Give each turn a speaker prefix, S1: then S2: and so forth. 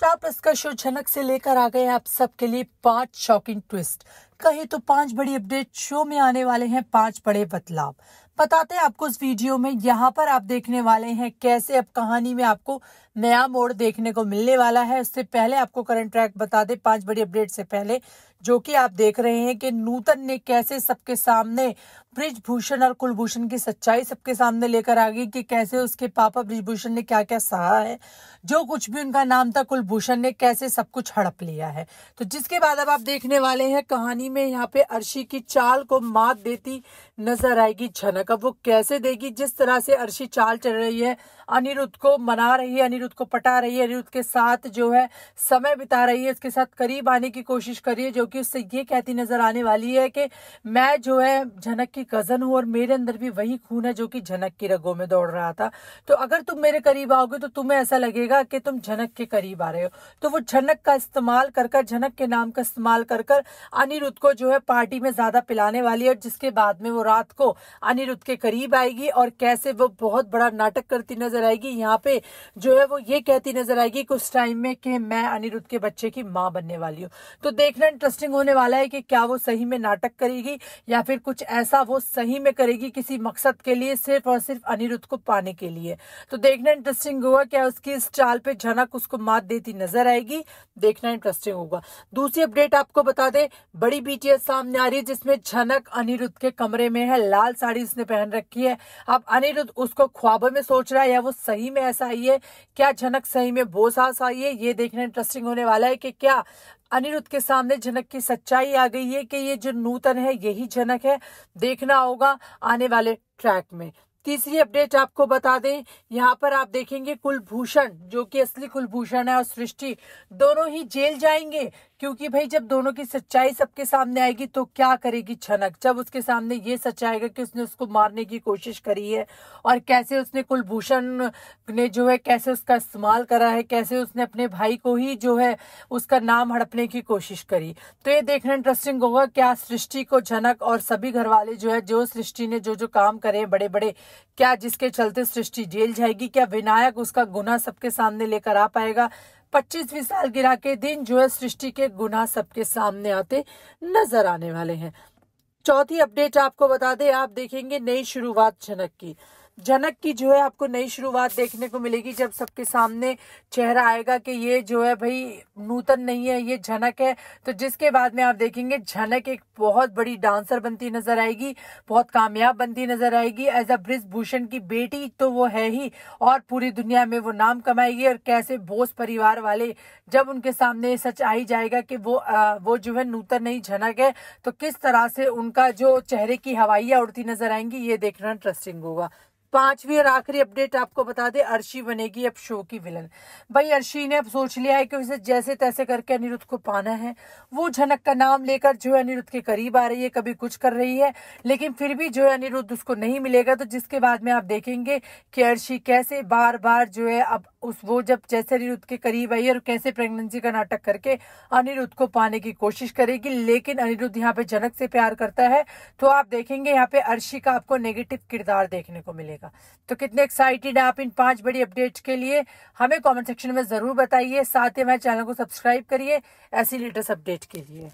S1: star plus का show झनक से लेकर आ गए आप सबके लिए पांच शॉकिंग ट्विस्ट कहीं तो पांच बड़ी अपडेट शो में आने वाले हैं पांच बड़े बदलाव बताते हैं आपको इस वीडियो में यहाँ पर आप देखने वाले हैं कैसे अब कहानी में आपको नया मोड़ देखने को मिलने वाला है उससे पहले आपको करंट ट्रैक बता दे पांच बड़ी अपडेट से पहले जो कि आप देख रहे हैं कि नूतन ने कैसे सबके सामने ब्रिजभूषण और कुलभूषण की सच्चाई सबके सामने लेकर आ गई कि कैसे उसके पापा ब्रिजभूषण ने क्या क्या सहा है जो कुछ भी उनका नाम था कुलभूषण ने कैसे सब कुछ हड़प लिया है तो जिसके बाद अब आप देखने वाले हैं कहानी में यहाँ पे अर्शी की चाल को मात देती नजर आएगी झनक अब वो कैसे देगी जिस तरह से अर्शी चाल चल रही है अनिरुद्ध को मना रही है अनिरुद्ध को पटा रही है अनिरुद्ध के साथ जो है समय बिता रही है उसके साथ करीब आने की कोशिश कर रही है जो कि उससे ये कहती नजर आने वाली है कि मैं जो है झनक की कजन हूं और मेरे अंदर भी वही खून है जो कि झनक की रगों में दौड़ रहा था तो अगर तुम मेरे करीब आओगे तो तुम्हें ऐसा लगेगा कि तुम झनक के करीब आ रहे हो तो वो झनक का इस्तेमाल कर झनक के नाम का इस्तेमाल कर अनिरुद्ध को जो है पार्टी में ज्यादा पिलाने वाली है और जिसके बाद में वो रात को अनिरुद्ध के करीब आएगी और कैसे वो बहुत बड़ा नाटक करती नजर आएगी यहाँ पे जो है वो ये कहती नजर आएगी कुछ टाइम में कि मैं अनिरुद्ध के बच्चे की माँ बनने वाली हूँ तो देखना इंटरेस्टिंग होने वाला है कि क्या वो सही में नाटक करेगी या फिर कुछ ऐसा वो सही में करेगी किसी मकसद के लिए सिर्फ और सिर्फ अनिरुद्ध को पाने के लिए तो देखना इंटरेस्टिंग होगा क्या उसकी इस चाल पे झनक उसको मात देती नजर आएगी देखना इंटरेस्टिंग होगा दूसरी अपडेट आपको बता दे बड़ी बीटीएस सामने आ रही है जिसमें झनक अनिरुद्ध के कमरे में में है लाल साड़ी उसने पहन रखी है अब अनिरुद्ध उसको ख्वाबों में सोच रहा है या वो सही में ऐसा ही है क्या झनक सही में बोसास आई है ये देखना इंटरेस्टिंग होने वाला है कि क्या अनिरुद्ध के सामने झनक की सच्चाई आ गई है कि ये जो नूतन है यही झनक है देखना होगा आने वाले ट्रैक में तीसरी अपडेट आपको बता दें यहाँ पर आप देखेंगे कुलभूषण जो कि असली कुलभूषण है और सृष्टि दोनों ही जेल जाएंगे क्योंकि भाई जब दोनों की सच्चाई सबके सामने आएगी तो क्या करेगी छनक जब उसके सामने ये सच आएगा कि उसने उसको मारने की कोशिश करी है और कैसे उसने कुलभूषण ने जो है कैसे उसका इस्तेमाल करा है कैसे उसने अपने भाई को ही जो है उसका नाम हड़पने की कोशिश करी तो ये देखना इंटरेस्टिंग होगा क्या सृष्टि को झनक और सभी घर वाले जो है जो सृष्टि ने जो जो काम करे बड़े बड़े क्या जिसके चलते सृष्टि जेल जाएगी क्या विनायक उसका गुना सबके सामने लेकर आ पाएगा पच्चीसवीं साल गिरा के दिन जो है सृष्टि के गुना सबके सामने आते नजर आने वाले हैं चौथी अपडेट आपको बता दें आप देखेंगे नई शुरुआत झनक की जनक की जो है आपको नई शुरुआत देखने को मिलेगी जब सबके सामने चेहरा आएगा कि ये जो है भाई नूतन नहीं है ये झनक है तो जिसके बाद में आप देखेंगे झनक एक बहुत बड़ी डांसर बनती नजर आएगी बहुत कामयाब बनती नजर आएगी एज अ ब्रिज भूषण की बेटी तो वो है ही और पूरी दुनिया में वो नाम कमाएगी और कैसे बोस परिवार वाले जब उनके सामने सच आई जाएगा कि वो आ, वो जो है नूतन नहीं झनक है तो किस तरह से उनका जो चेहरे की हवाइयाँ उड़ती नजर आएंगी ये देखना इंटरेस्टिंग होगा पांचवी और आखिरी अपडेट आपको बता दे अर्शी बनेगी अब शो की विलन भाई अर्शी ने अब सोच लिया है कि उसे जैसे तैसे करके अनिरुद्ध को पाना है वो झनक का नाम लेकर जो है अनिरुद्ध के करीब आ रही है कभी कुछ कर रही है लेकिन फिर भी जो है अनिरुद्ध उसको नहीं मिलेगा तो जिसके बाद में आप देखेंगे कि अर्शी कैसे बार बार जो है अब उस वो जब जैसे अनिरुद्ध के करीब आई और कैसे प्रेगनेंसी का नाटक करके अनिरुद्ध को पाने की कोशिश करेगी लेकिन अनिरुद्ध यहाँ पे झनक से प्यार करता है तो आप देखेंगे यहाँ पे अर्शी का आपको नेगेटिव किरदार देखने को मिलेगा का तो कितने एक्साइटेड आप इन पांच बड़ी अपडेट्स के लिए हमें कमेंट सेक्शन में ज़रूर बताइए साथ ही हमारे चैनल को सब्सक्राइब करिए ऐसी लेटेस्ट अपडेट के लिए